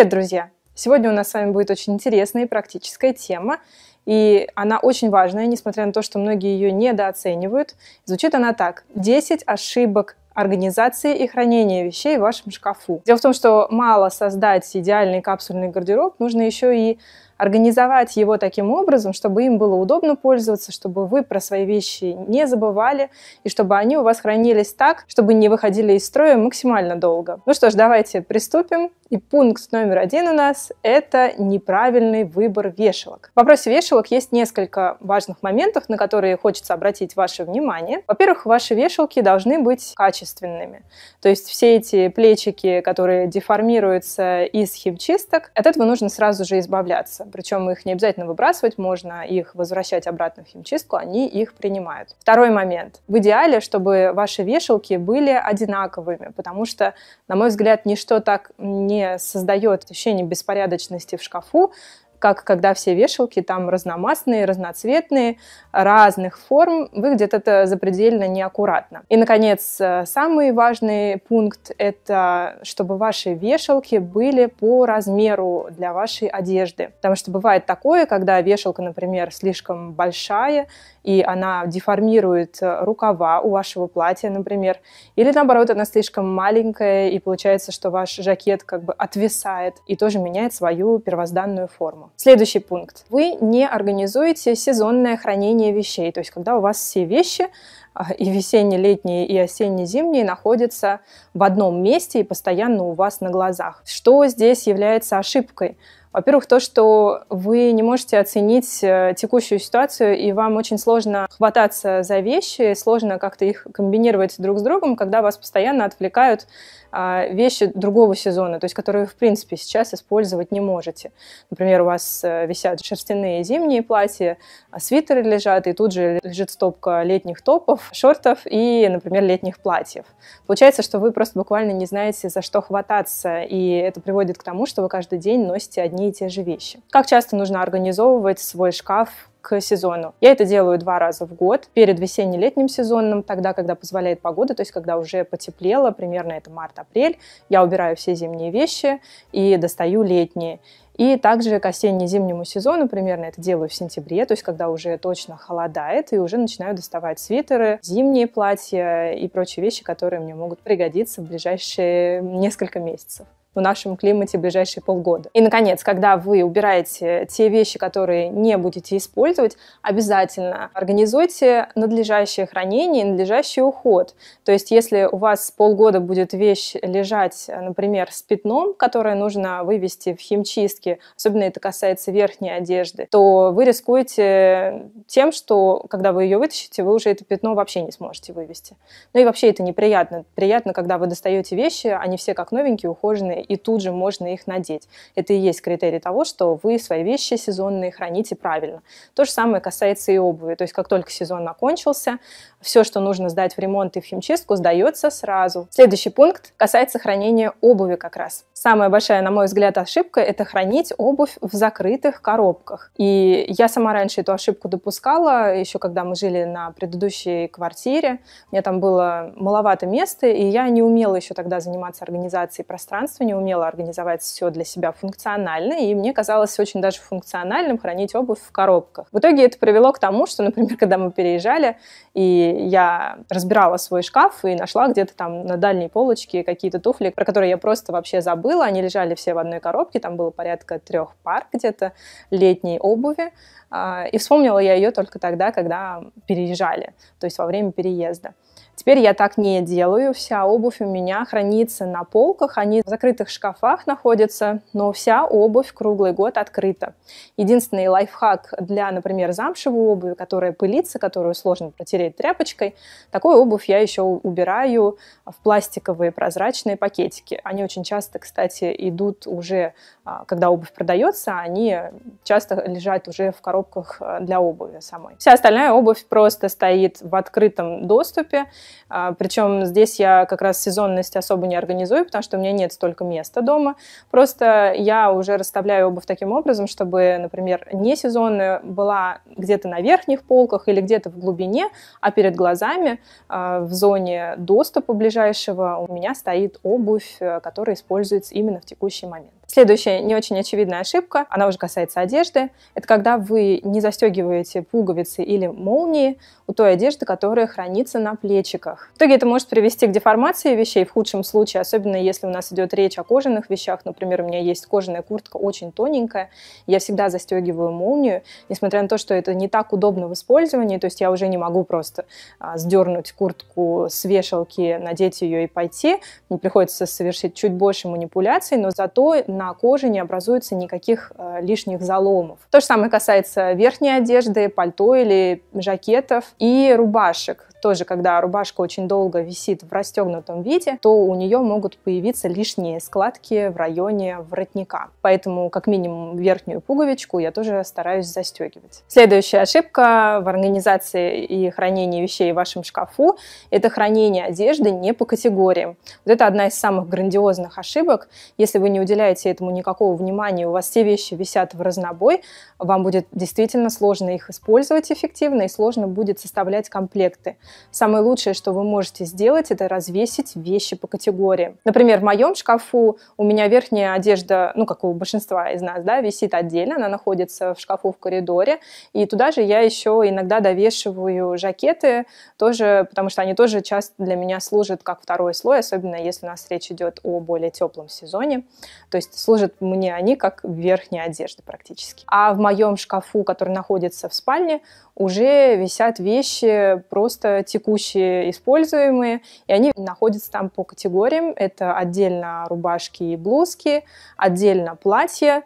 Привет, друзья! Сегодня у нас с вами будет очень интересная и практическая тема, и она очень важная, несмотря на то, что многие ее недооценивают. Звучит она так. 10 ошибок организации и хранения вещей в вашем шкафу. Дело в том, что мало создать идеальный капсульный гардероб, нужно еще и организовать его таким образом, чтобы им было удобно пользоваться, чтобы вы про свои вещи не забывали, и чтобы они у вас хранились так, чтобы не выходили из строя максимально долго. Ну что ж, давайте приступим. И пункт номер один у нас – это неправильный выбор вешалок. В вопросе вешалок есть несколько важных моментов, на которые хочется обратить ваше внимание. Во-первых, ваши вешалки должны быть качественными. То есть все эти плечики, которые деформируются из химчисток, от этого нужно сразу же избавляться. Причем их не обязательно выбрасывать, можно их возвращать обратно в химчистку, они их принимают. Второй момент. В идеале, чтобы ваши вешалки были одинаковыми, потому что, на мой взгляд, ничто так не создает ощущение беспорядочности в шкафу, как когда все вешалки там разномастные, разноцветные, разных форм, выглядит это запредельно неаккуратно. И, наконец, э, самый важный пункт – это чтобы ваши вешалки были по размеру для вашей одежды. Потому что бывает такое, когда вешалка, например, слишком большая, и она деформирует э, рукава у вашего платья, например, или наоборот, она слишком маленькая, и получается, что ваш жакет как бы отвисает и тоже меняет свою первозданную форму. Следующий пункт. Вы не организуете сезонное хранение вещей, то есть когда у вас все вещи а, и весенние, летние и осенние, зимние находятся в одном месте и постоянно у вас на глазах. Что здесь является ошибкой? Во-первых, то, что вы не можете оценить э, текущую ситуацию, и вам очень сложно хвататься за вещи, сложно как-то их комбинировать друг с другом, когда вас постоянно отвлекают а, вещи другого сезона, то есть которые вы, в принципе, сейчас использовать не можете. Например, у вас э, висят шерстяные зимние платья, а свитеры лежат, и тут же лежит стопка летних топов, шортов и, например, летних платьев. Получается, что вы просто буквально не знаете, за что хвататься, и это приводит к тому, что вы каждый день носите одни и те же вещи. Как часто нужно организовывать свой шкаф, к сезону. Я это делаю два раза в год, перед весенне-летним сезоном, тогда, когда позволяет погода, то есть когда уже потеплело, примерно это март-апрель, я убираю все зимние вещи и достаю летние. И также к осенне-зимнему сезону примерно это делаю в сентябре, то есть когда уже точно холодает, и уже начинаю доставать свитеры, зимние платья и прочие вещи, которые мне могут пригодиться в ближайшие несколько месяцев в нашем климате в ближайшие полгода. И, наконец, когда вы убираете те вещи, которые не будете использовать, обязательно организуйте надлежащее хранение и надлежащий уход. То есть, если у вас полгода будет вещь лежать, например, с пятном, которое нужно вывести в химчистке, особенно это касается верхней одежды, то вы рискуете тем, что когда вы ее вытащите, вы уже это пятно вообще не сможете вывести. Ну и вообще это неприятно. Приятно, когда вы достаете вещи, они все как новенькие, ухоженные и тут же можно их надеть. Это и есть критерий того, что вы свои вещи сезонные храните правильно. То же самое касается и обуви. То есть как только сезон окончился, все, что нужно сдать в ремонт и в химчистку, сдается сразу. Следующий пункт касается хранения обуви как раз. Самая большая, на мой взгляд, ошибка – это хранить обувь в закрытых коробках. И я сама раньше эту ошибку допускала, еще когда мы жили на предыдущей квартире. У меня там было маловато места, и я не умела еще тогда заниматься организацией пространства, не умела организовать все для себя функционально, и мне казалось очень даже функциональным хранить обувь в коробках. В итоге это привело к тому, что, например, когда мы переезжали, и я разбирала свой шкаф и нашла где-то там на дальней полочке какие-то туфли, про которые я просто вообще забыла. Они лежали все в одной коробке, там было порядка трех пар где-то летней обуви. А, и вспомнила я ее только тогда, когда переезжали, то есть во время переезда. Теперь я так не делаю. Вся обувь у меня хранится на полках, они в закрытых шкафах находятся, но вся обувь круглый год открыта. Единственный лайфхак для, например, замшевой обуви, которая пылится, которую сложно протереть тряпочкой, такую обувь я еще убираю в пластиковые прозрачные пакетики. Они очень часто, кстати, идут уже, а, когда обувь продается, они часто лежат уже в коробках а, для обуви самой. Вся остальная обувь просто стоит в открытом доступе, а, Причем здесь я как раз сезонность особо не организую, потому что у меня нет столько места дома. Просто я уже расставляю обувь таким образом, чтобы, например, не сезонная была где-то на верхних полках или где-то в глубине, а перед глазами а, в зоне доступа ближайшего у меня стоит обувь, э, которая используется именно в текущий момент. Следующая не очень очевидная ошибка, она уже касается одежды, это когда вы не застегиваете пуговицы или молнии у той одежды, которая хранится на плечиках. В итоге это может привести к деформации вещей в худшем случае, особенно если у нас идет речь о кожаных вещах. Например, у меня есть кожаная куртка очень тоненькая, я всегда застегиваю молнию, несмотря на то, что это не так удобно в использовании, то есть я уже не могу просто а, сдернуть куртку с вешалки, надеть ее и пойти. Мне приходится совершить чуть больше манипуляций, но зато на коже не образуется никаких э, лишних заломов. То же самое касается верхней одежды, пальто или жакетов и рубашек тоже, когда рубашка очень долго висит в расстегнутом виде, то у нее могут появиться лишние складки в районе воротника. Поэтому, как минимум, верхнюю пуговичку я тоже стараюсь застегивать. Следующая ошибка в организации и хранении вещей в вашем шкафу – это хранение одежды не по категориям. Вот это одна из самых грандиозных ошибок. Если вы не уделяете этому никакого внимания, у вас все вещи висят в разнобой, вам будет действительно сложно их использовать эффективно и сложно будет составлять комплекты. Самое лучшее, что вы можете сделать, это развесить вещи по категориям. Например, в моем шкафу у меня верхняя одежда, ну, как у большинства из нас, да, висит отдельно, она находится в шкафу в коридоре, и туда же я еще иногда довешиваю жакеты, тоже, потому что они тоже часто для меня служат как второй слой, особенно если у нас речь идет о более теплом сезоне. То есть служат мне они как верхняя одежда практически. А в моем шкафу, который находится в спальне, уже висят вещи просто текущие, используемые, и они находятся там по категориям. Это отдельно рубашки и блузки, отдельно платья,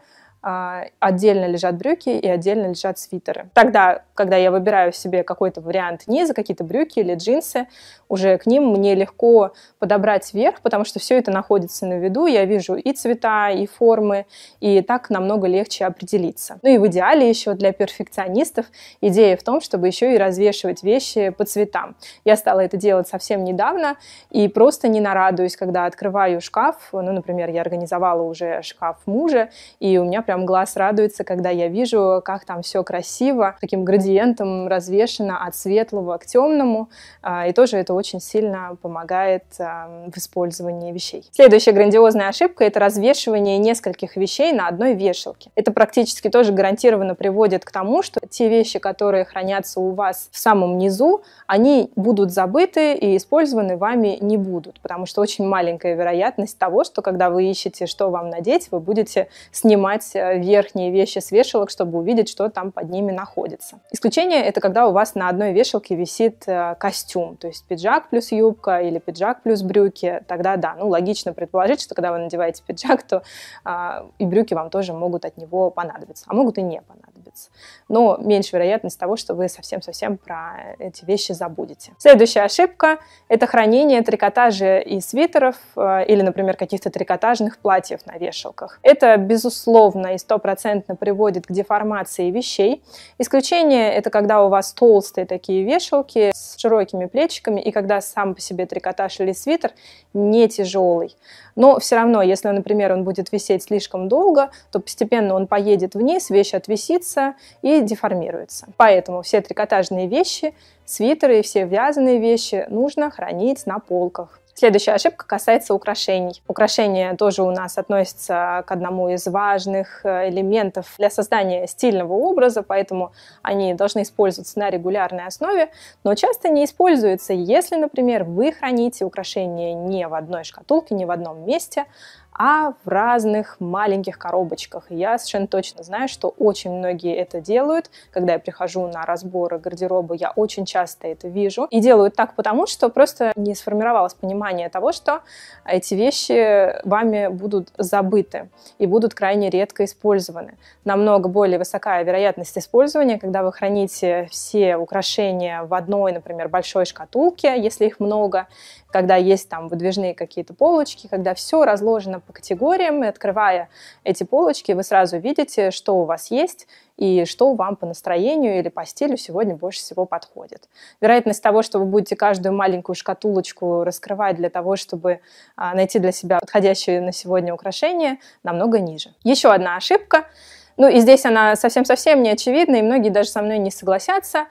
а, отдельно лежат брюки и отдельно лежат свитеры. Тогда, когда я выбираю себе какой-то вариант низа, какие-то брюки или джинсы, уже к ним мне легко подобрать верх, потому что все это находится на виду, я вижу и цвета, и формы, и так намного легче определиться. Ну и в идеале еще для перфекционистов идея в том, чтобы еще и развешивать вещи по цветам. Я стала это делать совсем недавно и просто не нарадуюсь, когда открываю шкаф, ну, например, я организовала уже шкаф мужа, и у меня прям прям глаз радуется, когда я вижу, как там все красиво, таким градиентом развешено от светлого к темному. А, и тоже это очень сильно помогает а, в использовании вещей. Следующая грандиозная ошибка — это развешивание нескольких вещей на одной вешалке. Это практически тоже гарантированно приводит к тому, что те вещи, которые хранятся у вас в самом низу, они будут забыты и использованы вами не будут, потому что очень маленькая вероятность того, что когда вы ищете, что вам надеть, вы будете снимать э, Э, верхние вещи с вешалок, чтобы увидеть, что там под ними находится. Исключение – это когда у вас на одной вешалке висит э, костюм, то есть пиджак плюс юбка или пиджак плюс брюки. Тогда да, ну логично предположить, что когда вы надеваете пиджак, то э, и брюки вам тоже могут от него понадобиться, а могут и не понадобиться понадобится. Но меньше вероятность того, что вы совсем-совсем про эти вещи забудете. Следующая ошибка – это хранение трикотажа и свитеров э, или, например, каких-то трикотажных платьев на вешалках. Это, безусловно, и стопроцентно приводит к деформации вещей. Исключение – это когда у вас толстые такие вешалки с широкими плечиками и когда сам по себе трикотаж или свитер не тяжелый. Но все равно, если, например, он будет висеть слишком долго, то постепенно он поедет вниз, вещь отвисится, и деформируется. Поэтому все трикотажные вещи, свитеры и все вязаные вещи нужно хранить на полках. Следующая ошибка касается украшений. Украшения тоже у нас относятся к одному из важных э, элементов для создания стильного образа, поэтому они должны использоваться на регулярной основе, но часто не используются, если, например, вы храните украшения не в одной шкатулке, не в одном месте, а в разных маленьких коробочках. И я совершенно точно знаю, что очень многие это делают. Когда я прихожу на разборы гардероба, я очень часто это вижу. И делают так потому, что просто не сформировалось понимание того, что эти вещи вами будут забыты и будут крайне редко использованы. Намного более высокая вероятность использования, когда вы храните все украшения в одной, например, большой шкатулке, если их много, когда есть там выдвижные какие-то полочки, когда все разложено по категориям, и открывая эти полочки, вы сразу видите, что у вас есть и что вам по настроению или по стилю сегодня больше всего подходит. Вероятность того, что вы будете каждую маленькую шкатулочку раскрывать для того, чтобы а, найти для себя подходящее на сегодня украшение, намного ниже. Еще одна ошибка ну и здесь она совсем-совсем не очевидна, и многие даже со мной не согласятся.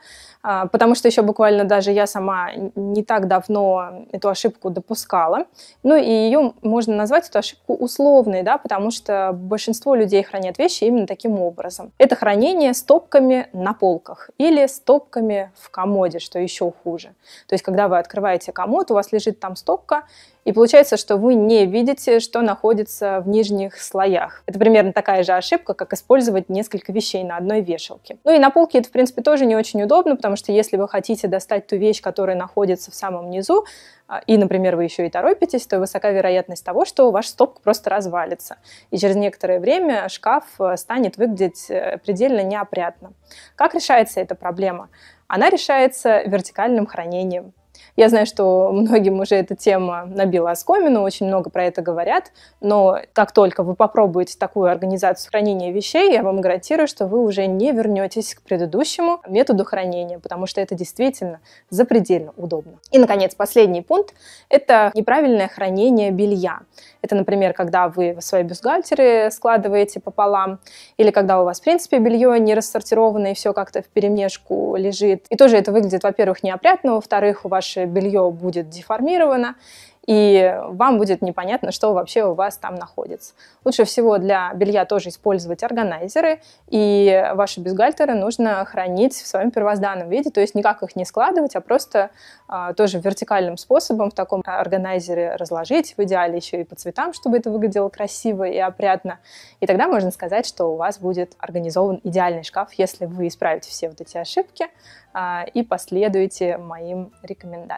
А, потому что еще буквально даже я сама не так давно эту ошибку допускала. Ну и ее можно назвать эту ошибку условной, да, потому что большинство людей хранят вещи именно таким образом. Это хранение стопками на полках или стопками в комоде, что еще хуже. То есть, когда вы открываете комод, у вас лежит там стопка, и получается, что вы не видите, что находится в нижних слоях. Это примерно такая же ошибка, как использовать несколько вещей на одной вешалке. Ну и на полке это, в принципе, тоже не очень удобно, потому что если вы хотите достать ту вещь, которая находится в самом низу, а, и, например, вы еще и торопитесь, то высока вероятность того, что ваш стопка просто развалится. И через некоторое время шкаф э, станет выглядеть э, предельно неопрятно. Как решается эта проблема? Она решается вертикальным хранением. Я знаю, что многим уже эта тема набила оскомину, очень много про это говорят, но как только вы попробуете такую организацию хранения вещей, я вам гарантирую, что вы уже не вернетесь к предыдущему методу хранения, потому что это действительно запредельно удобно. И, наконец, последний пункт — это неправильное хранение белья. Это, например, когда вы свои бюстгальтеры складываете пополам, или когда у вас, в принципе, белье не рассортировано и все как-то в перемешку лежит. И тоже это выглядит, во-первых, неопрятно, во-вторых, у вашей белье будет деформировано, и вам будет непонятно, что вообще у вас там находится. Лучше всего для белья тоже использовать органайзеры, и ваши бюстгальтеры нужно хранить в своем первозданном виде, то есть никак их не складывать, а просто а, тоже вертикальным способом в таком органайзере разложить, в идеале еще и по цветам, чтобы это выглядело красиво и опрятно. И тогда можно сказать, что у вас будет организован идеальный шкаф, если вы исправите все вот эти ошибки а, и последуете моим рекомендациям.